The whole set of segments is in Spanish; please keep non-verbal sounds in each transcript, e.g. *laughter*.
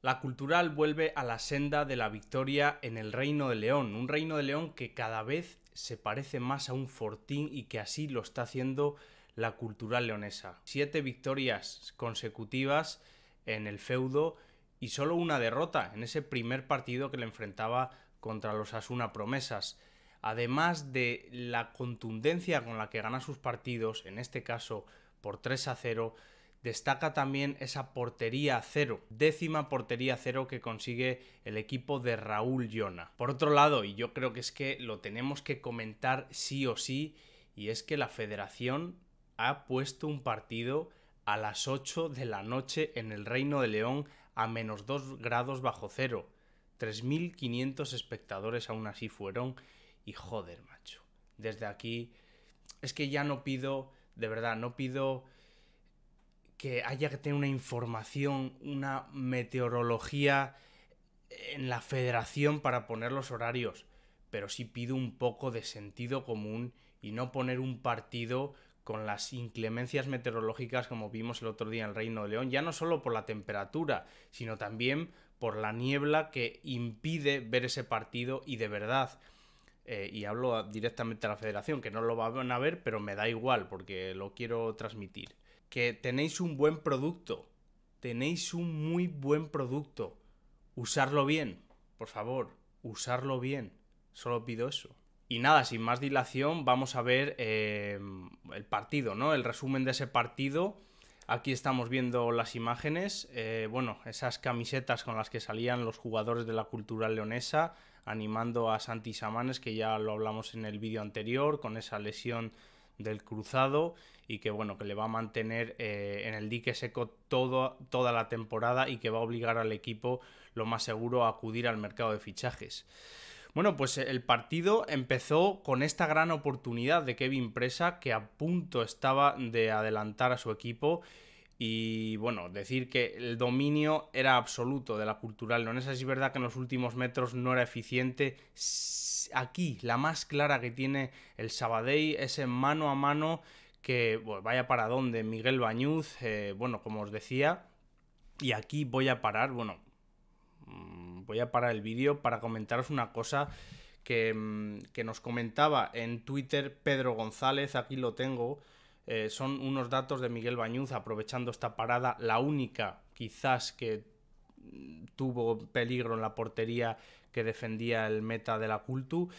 La cultural vuelve a la senda de la victoria en el Reino de León, un Reino de León que cada vez se parece más a un fortín y que así lo está haciendo la cultural leonesa. Siete victorias consecutivas en el feudo y solo una derrota en ese primer partido que le enfrentaba contra los Asuna Promesas. Además de la contundencia con la que gana sus partidos, en este caso por 3 a 0, Destaca también esa portería cero, décima portería cero que consigue el equipo de Raúl Llona. Por otro lado, y yo creo que es que lo tenemos que comentar sí o sí, y es que la federación ha puesto un partido a las 8 de la noche en el Reino de León a menos 2 grados bajo cero. 3.500 espectadores aún así fueron y joder, macho. Desde aquí es que ya no pido, de verdad, no pido que haya que tener una información, una meteorología en la federación para poner los horarios, pero sí pido un poco de sentido común y no poner un partido con las inclemencias meteorológicas como vimos el otro día en el Reino de León, ya no solo por la temperatura, sino también por la niebla que impide ver ese partido y de verdad, eh, y hablo directamente a la federación, que no lo van a ver, pero me da igual porque lo quiero transmitir que tenéis un buen producto. Tenéis un muy buen producto. Usarlo bien, por favor, usarlo bien. Solo pido eso. Y nada, sin más dilación, vamos a ver eh, el partido, ¿no? El resumen de ese partido. Aquí estamos viendo las imágenes, eh, bueno, esas camisetas con las que salían los jugadores de la cultura leonesa, animando a Santi Samanes, que ya lo hablamos en el vídeo anterior, con esa lesión del cruzado y que bueno, que le va a mantener eh, en el dique seco toda la temporada y que va a obligar al equipo lo más seguro a acudir al mercado de fichajes. Bueno, pues el partido empezó con esta gran oportunidad de Kevin Presa que a punto estaba de adelantar a su equipo y bueno, decir que el dominio era absoluto de la cultural ¿no? Es verdad que en los últimos metros no era eficiente. Aquí, la más clara que tiene el Sabadell es en mano a mano que vaya para dónde, Miguel Bañuz, eh, bueno, como os decía. Y aquí voy a parar, bueno, mm, voy a parar el vídeo para comentaros una cosa que, mm, que nos comentaba en Twitter Pedro González, aquí lo tengo eh, son unos datos de Miguel Bañuz aprovechando esta parada, la única quizás que mm, tuvo peligro en la portería que defendía el meta de la Cultu.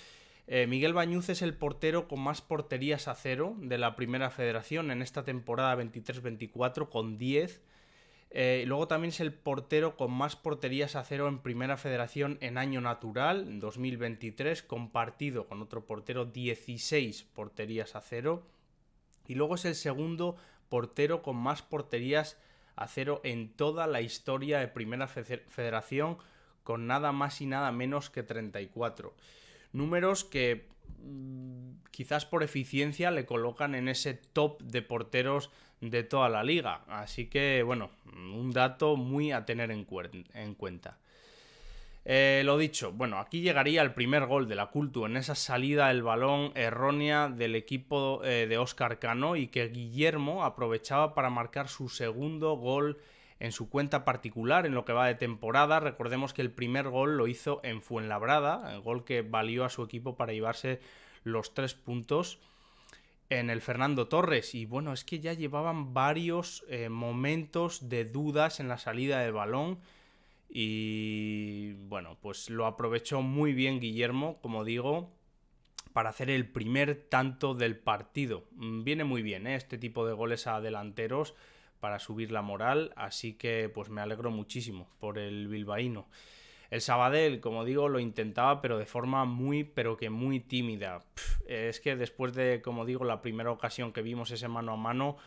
Eh, Miguel Bañuz es el portero con más porterías a cero de la primera federación en esta temporada 23-24 con 10. Eh, luego también es el portero con más porterías a cero en primera federación en año natural, 2023, compartido con otro portero 16 porterías a cero. Y luego es el segundo portero con más porterías a cero en toda la historia de Primera Federación, con nada más y nada menos que 34. Números que mm, quizás por eficiencia le colocan en ese top de porteros de toda la liga. Así que, bueno, un dato muy a tener en, en cuenta. Eh, lo dicho, bueno, aquí llegaría el primer gol de la culto en esa salida del balón errónea del equipo eh, de Oscar Cano y que Guillermo aprovechaba para marcar su segundo gol en su cuenta particular en lo que va de temporada. Recordemos que el primer gol lo hizo en Fuenlabrada, el gol que valió a su equipo para llevarse los tres puntos en el Fernando Torres. Y bueno, es que ya llevaban varios eh, momentos de dudas en la salida del balón y bueno, pues lo aprovechó muy bien Guillermo, como digo, para hacer el primer tanto del partido. Mm, viene muy bien ¿eh? este tipo de goles a delanteros para subir la moral, así que pues me alegro muchísimo por el bilbaíno. El Sabadell, como digo, lo intentaba, pero de forma muy, pero que muy tímida. es que después de, como digo, la primera ocasión que vimos ese mano a mano,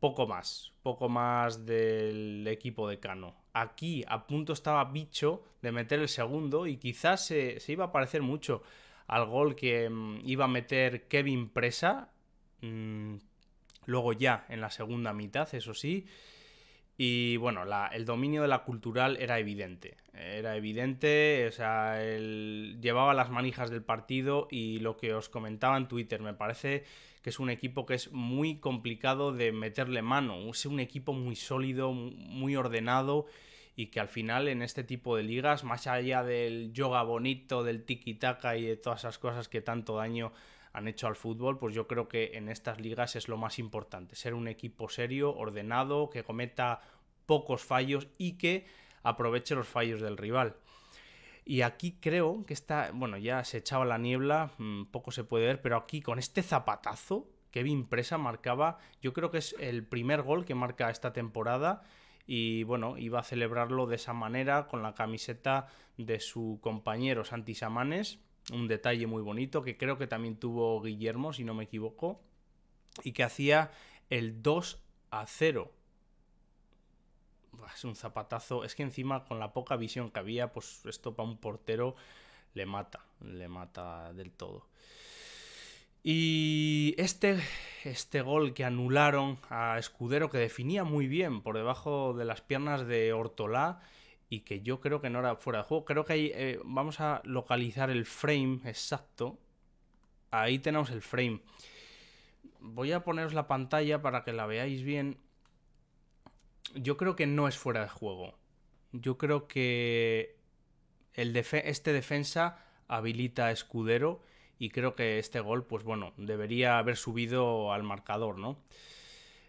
poco más, poco más del equipo de Cano aquí a punto estaba Bicho de meter el segundo y quizás se, iba a parecer mucho al gol que mm, iba a meter Kevin Presa. Mm, luego ya en la segunda mitad, eso sí. Y bueno, el dominio de la cultural era evidente. Era evidente, o sea, él llevaba las manijas del partido y lo que os comentaba en Twitter, me parece que es un equipo que es muy complicado de meterle mano. Es un equipo muy sólido, muy ordenado y que al final en este tipo de ligas, más allá del yoga bonito, del tiki-taka y de todas esas cosas que tanto daño han hecho al fútbol, pues yo creo que en estas ligas es lo más importante, ser un equipo serio, ordenado, que cometa pocos fallos y que aproveche los fallos del rival. Y aquí creo que está, bueno, ya se echaba la niebla, mm, poco se puede ver, pero aquí con este zapatazo, Kevin Presa marcaba, yo creo que es el primer gol que marca esta temporada y bueno, iba a celebrarlo de esa manera con la camiseta de su compañero Santi Samanes, un detalle muy bonito que creo que también tuvo Guillermo, si no me equivoco, y que hacía el 2 a 0 es un zapatazo. Es que encima con la poca visión que había, pues esto para un portero le mata, le mata del todo. Y este, este gol que anularon a Escudero, que definía muy bien por debajo de las piernas de Ortolá y que yo creo que no era fuera de juego. Creo que ahí eh, vamos a localizar el frame exacto. Ahí tenemos el frame. Voy a poneros la pantalla para que la veáis bien yo creo que no es fuera de juego. Yo creo que este defensa habilita a Escudero y creo que este gol, pues bueno, debería haber subido al marcador, ¿no?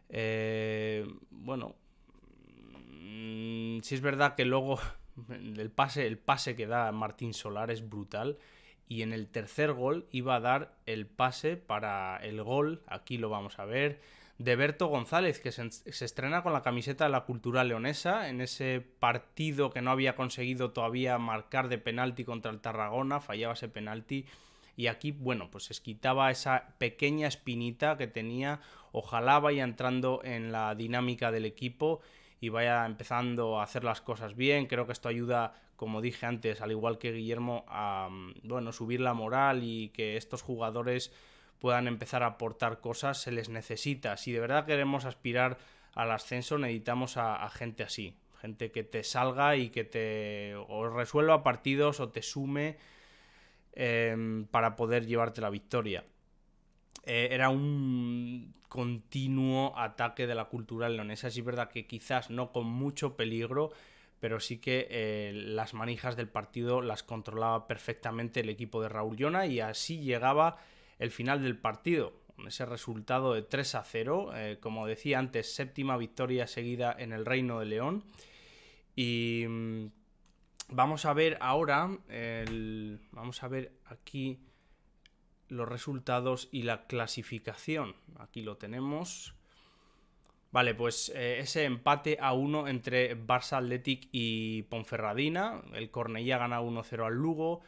Eh, bueno, mm, si es verdad que luego *laughs* el pase, el pase que da Martín Solar es brutal y en el tercer gol iba a dar el pase para el gol, aquí lo vamos a ver de Berto González, que se, estrena con la camiseta de la cultura leonesa en ese partido que no había conseguido todavía marcar de penalti contra el Tarragona, fallaba ese penalti. Y aquí, bueno, pues se quitaba esa pequeña espinita que tenía. Ojalá vaya entrando en la dinámica del equipo y vaya empezando a hacer las cosas bien. Creo que esto ayuda, como dije antes, al igual que Guillermo, a mm, bueno, subir la moral y que estos jugadores puedan empezar a aportar cosas, se les necesita. Si de verdad queremos aspirar al ascenso, necesitamos a, gente así, gente que te salga y que te o resuelva partidos o te sume em, para poder llevarte la victoria. Eh, era un continuo ataque de la cultura leonesa. es verdad que quizás no con mucho peligro, pero sí que eh, las manijas del partido las controlaba perfectamente el equipo de Raúl Llona y así llegaba el final del partido. Ese resultado de 3 a 0, eh, como decía antes, séptima victoria seguida en el Reino de León. Y mm, vamos a ver ahora, vamos a ver aquí los resultados y la clasificación. Aquí lo tenemos. Vale, pues eh, ese empate a 1 entre Barça Athletic y Ponferradina. El Cornellá gana 1-0 al Lugo.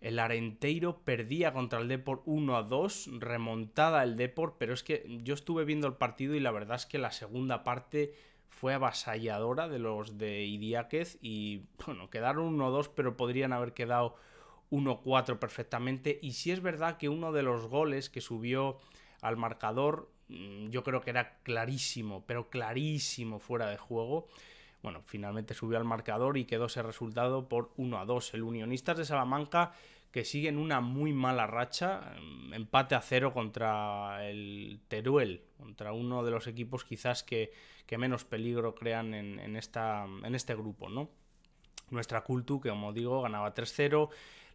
El Arenteiro perdía contra el Deport 1 a 2, remontada el Deport, pero es que yo estuve viendo el partido y la verdad es que la segunda parte fue avasalladora de los de Idiáquez y bueno, quedaron 1 2, pero podrían haber quedado 1 4 perfectamente. Y si es verdad que uno de los goles que subió al marcador, mm, yo creo que era clarísimo, pero clarísimo fuera de juego. Bueno, finalmente subió al marcador y quedó ese resultado por 1 a 2. El Unionistas de Salamanca que sigue en una muy mala racha, em, empate a cero contra el Teruel, contra uno de los equipos quizás que, menos peligro crean en, esta, en este grupo, ¿no? Nuestra Cultu, que como digo, ganaba 3-0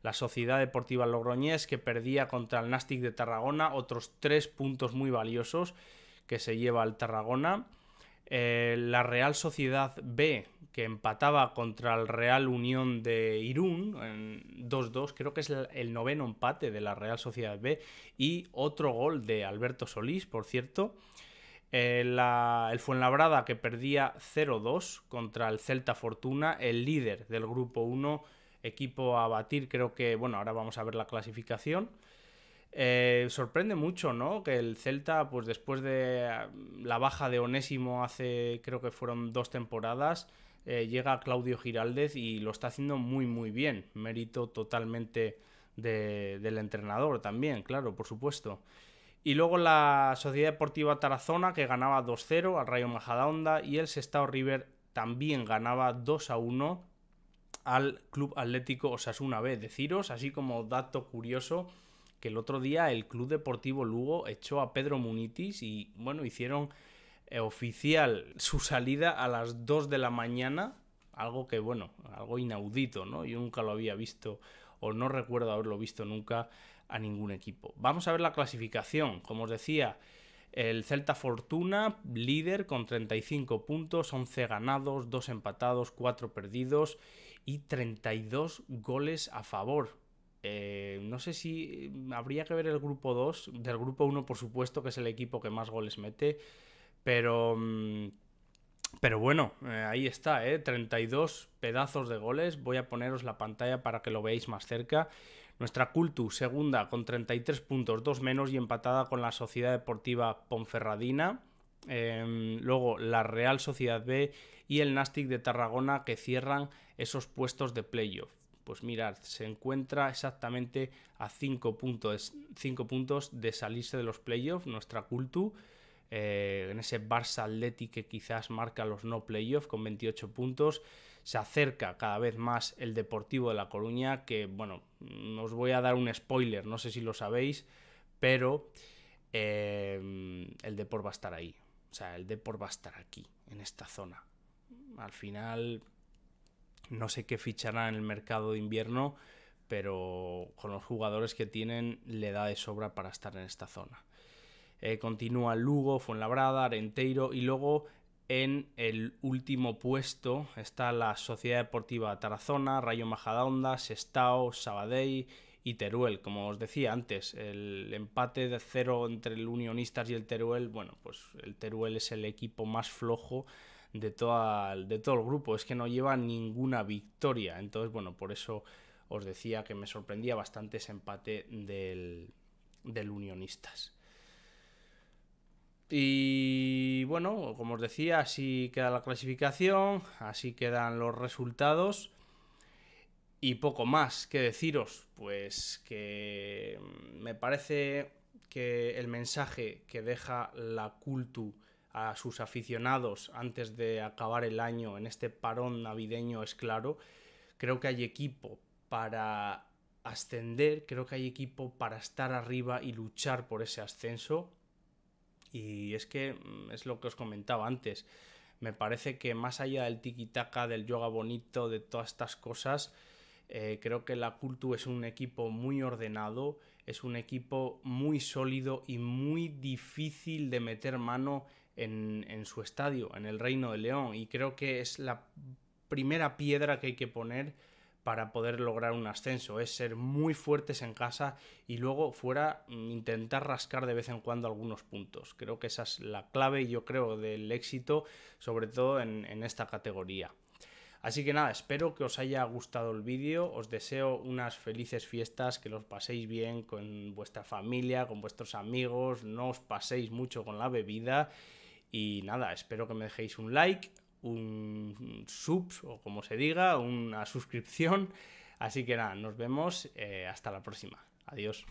la Sociedad Deportiva Logroñés, que perdía contra el Nastic de Tarragona, otros tres puntos muy valiosos que se lleva el Tarragona. Eh, la Real Sociedad B, que empataba contra el Real Unión de Irún, en 2-2, creo que es el noveno empate de la Real Sociedad B, y otro gol de Alberto Solís, por cierto. Eh, el Fuenlabrada que perdía 0-2 contra el Celta Fortuna, el líder del grupo 1, equipo a batir, creo que, bueno, ahora vamos a ver la clasificación. Eh, sorprende mucho, ¿no? Que el Celta, pues después de mm, la baja de Onésimo hace, creo que fueron dos temporadas, eh, llega Claudio Giraldez y lo está haciendo muy, muy bien. Mérito totalmente del entrenador también, claro, por supuesto. Y luego la Sociedad Deportiva Tarazona, que ganaba 2-0 al Rayo Majadahonda, y el Sestao River también ganaba 2-1 al Club Atlético Osasuna B. Deciros, así como dato curioso, que el otro día el Club Deportivo Lugo echó a Pedro Munitis y bueno, hicieron eh, oficial su salida a las 2 de la mañana, algo que bueno, algo inaudito, ¿no? Yo nunca lo había visto o no recuerdo haberlo visto nunca a ningún equipo. Vamos a ver la clasificación, como os decía, el Celta Fortuna, líder con 35 puntos, 11 ganados, 2 empatados, 4 perdidos y 32 goles a favor. Eh, no sé si mm, habría que ver el grupo 2. Del grupo 1, por supuesto, que es el equipo que más goles mete. Pero. Mm, pero bueno, eh, ahí está, 32 eh, pedazos de goles. Voy a poneros la pantalla para que lo veáis más cerca. Nuestra Cultu, segunda, con 33 puntos, dos menos y empatada con la Sociedad Deportiva Ponferradina. Em, luego la Real Sociedad B y el Nastic de Tarragona que cierran esos puestos de playoff pues mirad, se encuentra exactamente a 5 puntos, de salirse de los playoffs, nuestra Cultu. Eh, en ese Barça Atleti que quizás marca los no playoffs con 28 puntos. Se acerca cada vez más el Deportivo de La Coruña, que bueno, os voy a dar un spoiler, no sé si lo sabéis, pero eh, el Deport va a estar ahí. O sea, el Deport va a estar aquí, en esta zona. Al final, no sé qué fichará en el mercado de invierno, pero con los jugadores que tienen le da de sobra para estar en esta zona. Eh, continúa Lugo, Fuenlabrada, Arenteiro y luego en el último puesto está la Sociedad Deportiva Tarazona, Rayo Majadahonda, Sestao, Sabadell y Teruel. Como os decía antes, el empate de cero entre el Unionistas y el Teruel, bueno, pues el Teruel es el equipo más flojo de, de todo el grupo. Es que no lleva ninguna victoria. Entonces, bueno, por eso os decía que me sorprendía bastante ese empate del, del Unionistas. Y bueno, como os decía, así queda la clasificación, así quedan los resultados. Y poco más que deciros, pues que me parece que el mensaje que deja la Cultu a sus aficionados antes de acabar el año en este parón navideño es claro. Creo que hay equipo para ascender, creo que hay equipo para estar arriba y luchar por ese ascenso. Y es que mm, es lo que os comentaba antes. Me parece que más allá del tiki-taka, del yoga bonito, de todas estas cosas, eh, creo que la Cultu es un equipo muy ordenado, es un equipo muy sólido y muy difícil de meter mano en, su estadio, en el Reino de León, y creo que es la primera piedra que hay que poner para poder lograr un ascenso, es ser muy fuertes en casa y luego fuera mm, intentar rascar de vez en cuando algunos puntos. Creo que esa es la clave, yo creo, del éxito, sobre todo en, en esta categoría. Así que nada, espero que os haya gustado el vídeo, os deseo unas felices fiestas, que los paséis bien con vuestra familia, con vuestros amigos, no os paséis mucho con la bebida y nada, espero que me dejéis un like, un subs o como se diga, una *laughs* suscripción. Así que nada, nos vemos eh, hasta la próxima. Adiós.